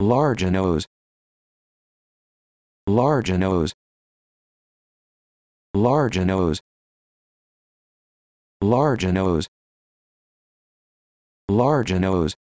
large nose large nose large nose large nose large nose